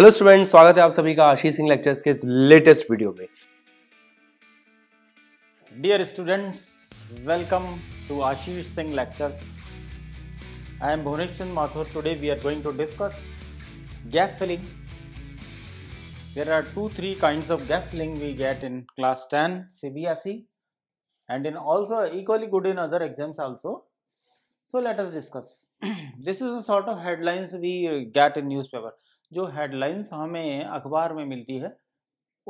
Hello student स्वागत है आप सभी का आशीष सिंह लेक्चर्स के इस लेटेस्ट वीडियो में dear students welcome to Ashish Singh lectures I am Bhuvnesh Chand Mathur today we are going to discuss gap filling there are two three kinds of gap filling we get in class ten CBSE and in also equally good in other exams also so let's discuss this is a sort of headlines we get in newspaper जो headlines हमें अखबार में मिलती है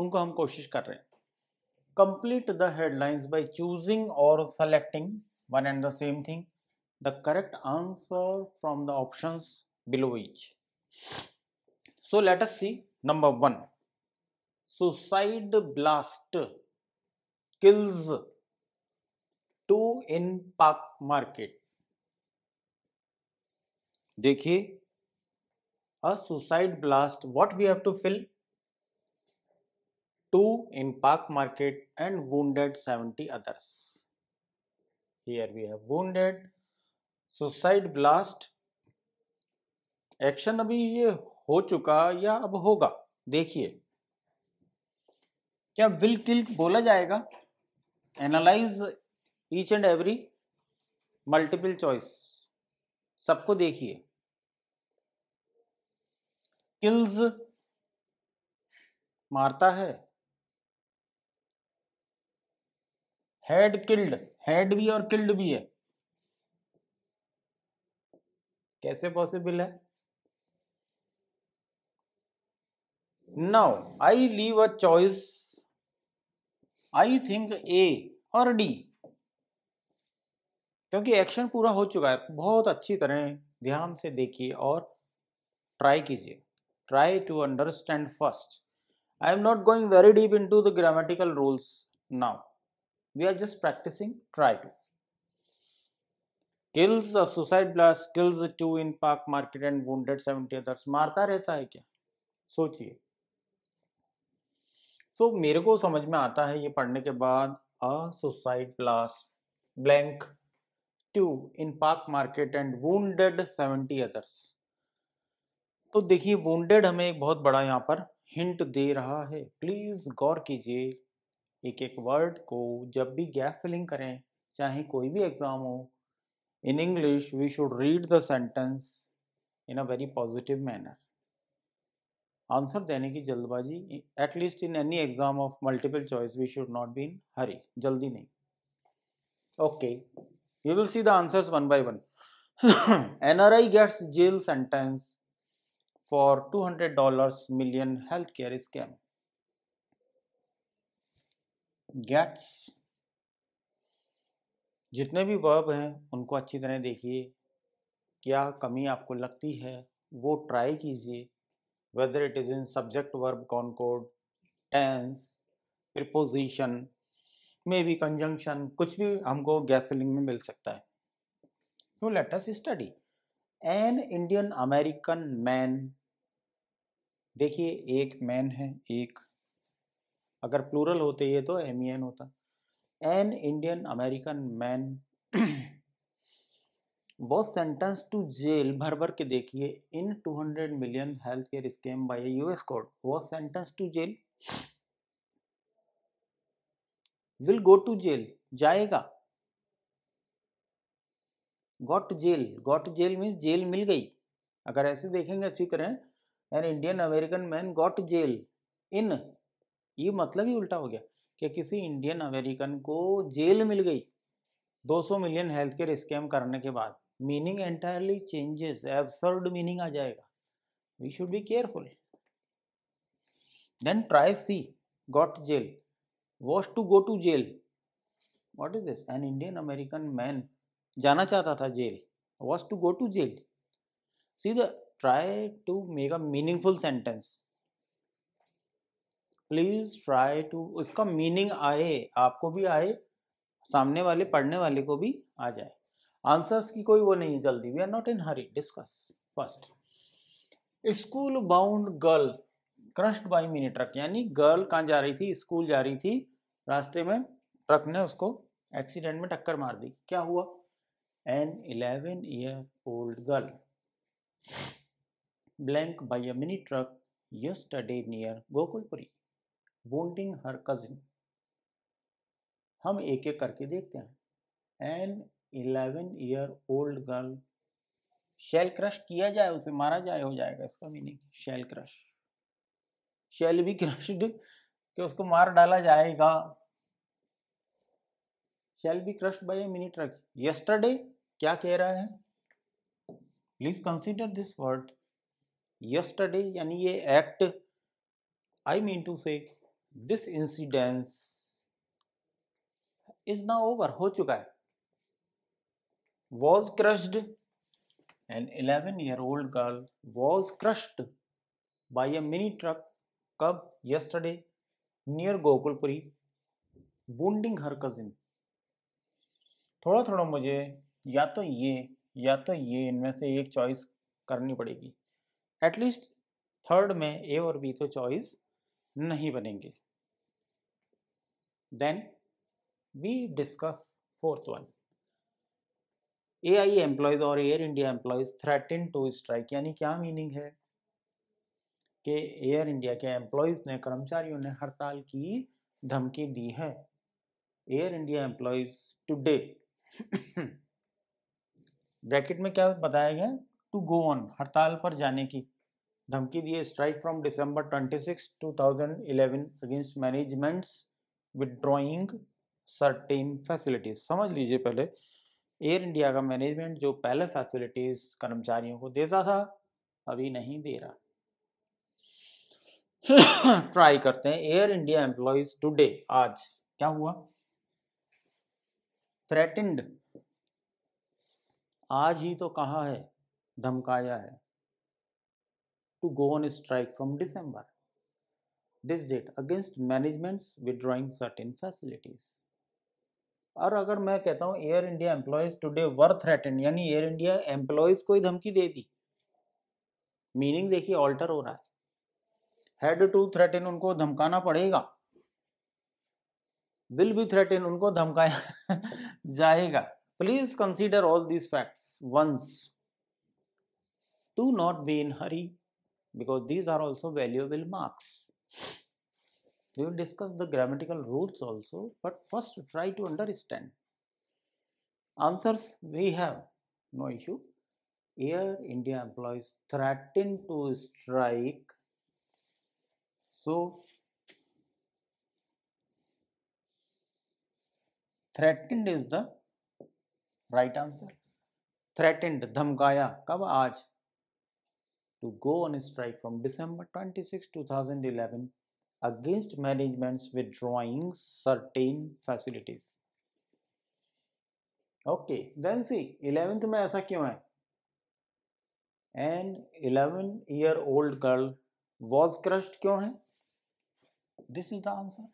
उनको हम कोशिश कर रहे हैं complete the headlines by choosing और selecting one and the same thing the correct answer from the option below each so let us see number one suicide blast kills two in Pak market देखिए a suicide blast what we have to fill two in park market and wounded 70 others here we have wounded suicide blast action अभी ये हो चुका या अब होगा देखिए क्या विल किल्ट बोला जाएगा analyse each and every multiple choice सबको देखिए किल्स मारता है हेड किल्ड हेड भी और किल्ड भी है कैसे पॉसिबल है now I leave a choice I think A और डी क्योंकि एक्शन पूरा हो चुका है बहुत अच्छी तरह ध्यान से देखिए और ट्राई कीजिए try to understand first. I am not going very deep into the grammatical rules now. We are just practicing try to. Kills a suicide plus kills two in Pak market and wounded seventy others मारता रहता है क्या सोचिए सो so, मेरे को समझ में आता है ये पढ़ने के बाद a suicide plus blank two in Pak market and wounded seventy others तो देखिए वोंडेड हमें एक बहुत बड़ा यहाँ पर हिंट दे रहा है प्लीज़ गौर कीजिए एक एक वर्ड को जब भी गैप फिलिंग करें चाहे कोई भी एग्ज़ाम हो in English we should read the sentence in a very positive manner answer देने की जल्दबाजी at least in any exam of multiple choice we should not be in hurry जल्दी नहीं okay you will see the answers one by one NRI gets jail sentence for $200 million healthcare scam. Gets जितने भी verb हैं उनको अच्छी तरह देखिए क्या कमी आपको लगती है वो ट्राई कीजिए whether it is in subject verb concord tense preposition may be conjunction कुछ भी हमको गैप फिलिंग में मिल सकता है so let us study an Indian American man देखिए एक मैन है एक अगर प्लूरल होते ये तो एम एन e होता an Indian American man was sentence to jail भर भर के देखिए in two hundred million health care scam by a US court was sentence to jail will go to jail जाएगा got jail got jail means jail मिल गई अगर ऐसे देखेंगे अच्छी तरह an Indian American man got jail in ये मतलब ही उल्टा हो गया कि किसी इंडियन अमेरिकन को जेल मिल गई 200 मिलियन हेल्थ केयर स्कैम करने के बाद meaning entirely changes absurd meaning आ जाएगा we should be careful then try see got jail was to go to jail what is this an Indian American man जाना चाहता था jail was to go to jail see the try to make a meaningful sentence please try to उसका meaning आए आपको भी आए सामने वाले पढ़ने वाले को भी आ जाए आंसर्स की कोई वो नहीं जल्दी we are not in hurry discuss first school bound girl crushed by mini truck यानी गर्ल कहाँ जा रही थी स्कूल जा रही थी रास्ते में ट्रक ने उसको एक्सीडेंट में टक्कर मार दी क्या हुआ an eleven year old girl blank by a mini truck yesterday near Gokulpuri, wounding her cousin. हम एक एक करके देखते हैं an eleven year old girl shall crush किया जाए उसे मारा जाए हो जाएगा इसका मीनिंग शेल क्रश शेल भी क्रश्ड कि उसको मार डाला जाएगा shall be crushed by mini truck yesterday क्या कह रहा है please consider this word yesterday यानी ये act I mean to say this incidence is ना ओवर हो चुका है was crushed an eleven year old girl was crushed by a mini truck कब yesterday near Gokulpuri wounding her cousin थोड़ा थोड़ा मुझे या तो ये या तो ये इनमें से एक चॉइस करनी पड़ेगी एटलीस्ट थर्ड में ए और बी तो चॉइस नहीं बनेंगे then we discuss fourth one A I employees और Air India employees threaten to strike यानी क्या मीनिंग है कि एयर इंडिया के एम्प्लॉयज ने कर्मचारियों ने हड़ताल की धमकी दी है Air India employees today bracket में क्या बताया गया टू गो ऑन हड़ताल पर जाने की धमकी दी strike from December 26, 2011 against management's withdrawing certain facilities समझ लीजिए पहले एयर इंडिया का मैनेजमेंट जो पहले फैसिलिटीज कर्मचारियों को देता था अभी नहीं दे रहा ट्राई करते हैं एयर इंडिया एम्प्लॉज टुडे आज क्या हुआ थ्रेटेंड आज ही तो कहा है धमकाया है to go on strike from December this date against management withdrawing certain facilities और अगर मैं कहता हूँ Air India employees today were threaten यानी एयर इंडिया एम्प्लॉयज को ही धमकी दे दी मीनिंग देखिए ऑल्टर हो रहा है हेड टू थ्रेटन उनको धमकाना पड़ेगा विल बी थ्रेटन उनको धमकाया जाएगा please consider all these facts once do not be in hurry because these are also valuable marks we will discuss the grammatical rules also but first try to understand answers we have no issue Air India employees threaten to strike so threatened is the right answer threatened धमकाया कब aaj. to go on a strike from December 26, 2011 against management's withdrawing certain facilities. Okay, then see 11th में ऐसा क्यों है? An 11 year old girl was crushed क्यों है? This is the answer.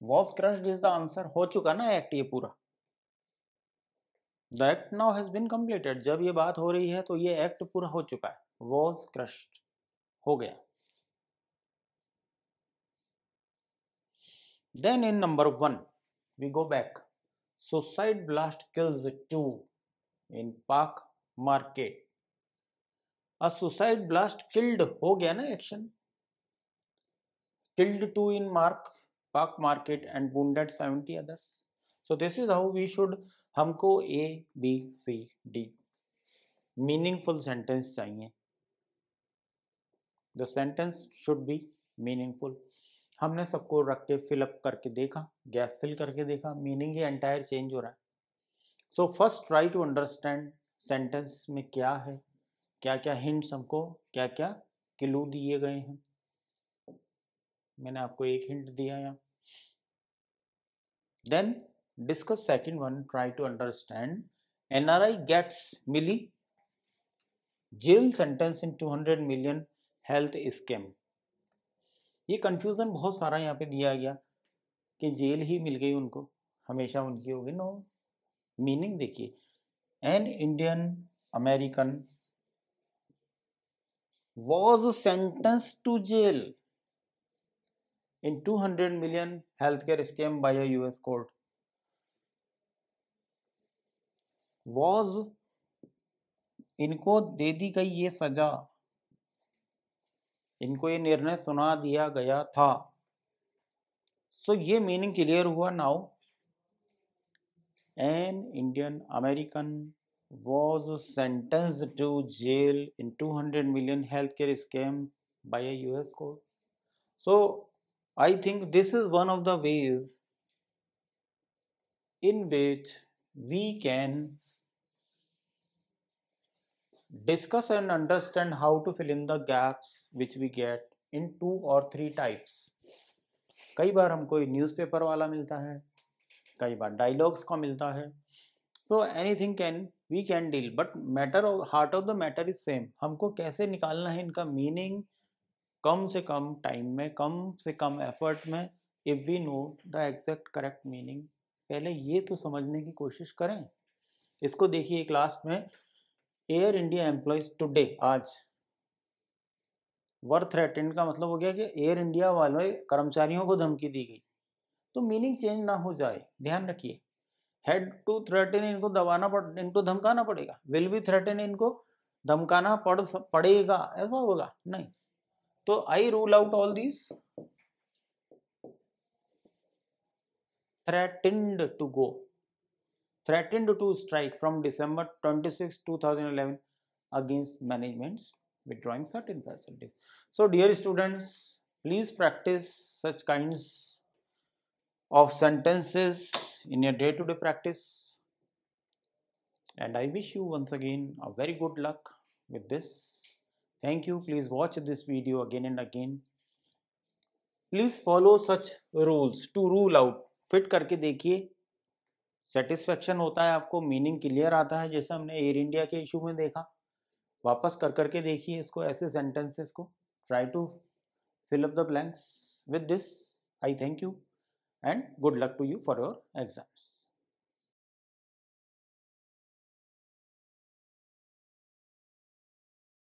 Was crushed is the answer. हो चुका ना act ये पूरा the act now has been completed जब ये बात हो रही है तो ये एक्ट पूरा हो चुका है वॉज क्रश्ड हो गया then in number one we go back suicide blast kills two in Pak market a suicide blast killed हो गया ना action killed two in mark Pak market and wounded seventy others so this is how we should हमको A B C D meaningful sentence चाहिए the sentence should be meaningful हमने सबको रख के fill up करके देखा गैप फिल करके देखा मीनिंग ही एंटायर चेंज हो रहा है so first try to understand sentence में क्या है क्या क्या हिंट्स हमको क्या क्या क्लू दिए गए हैं मैंने आपको एक हिंट दिया यहाँ then discuss second one try to understand nri gets milli jail sentence in 200 million health scam ये कंफ्यूजन बहुत सारा यहाँ पे दिया गया कि जेल ही मिल गई उनको हमेशा उनकी होगी नो मीनिंग देखिए an Indian American was sentence to jail in 200 million health care scam by a US court was इनको दे दी गई ये सजा इनको ये निर्णय सुना दिया गया था सो so, ये मीनिंग क्लियर हुआ now an Indian American was sentence to jail in two hundred million health care scam by a US court so I think this is one of the ways in which we can discuss and understand how to fill in the gaps which we get in two or three types कई बार हमको newspaper वाला मिलता है कई बार dialogues का मिलता है so anything can we can deal but matter heart of the matter is same हमको कैसे निकालना है इनका मीनिंग कम से कम टाइम में कम से कम एफर्ट में if we know the exact correct meaning पहले ये तो समझने की कोशिश करें इसको देखिए क्लास में एयर इंडिया एम्प्लॉयज टुडे आज वर्थ थ्रेटेंड का मतलब हो गया कि एयर इंडिया वाले कर्मचारियों को धमकी दी गई तो मीनिंग चेंज ना हो जाए ध्यान रखिए हेड टू थ्रेटन इनको दबाना पड़ इनको धमकाना पड़ेगा विल बी थ्रेटन इनको धमकाना पड़ पड़ेगा ऐसा होगा नहीं तो I rule out all this threatened to go threatened to strike from December 26, 2011 against managements withdrawing certain facilities. So dear students, please practice such kinds of sentences in your day-to-day -day practice and I wish you once again a very good luck with this. Thank you. Please watch this video again and again. Please follow such rules to rule out. Fit करके देखिए satisfaction होता है आपको meaning clear आता है जैसे हमने air India के इशू में देखा वापस कर करके देखिए इसको ऐसे सेंटेंसेस को try to fill up the blanks with this I thank you and good luck to you for your exams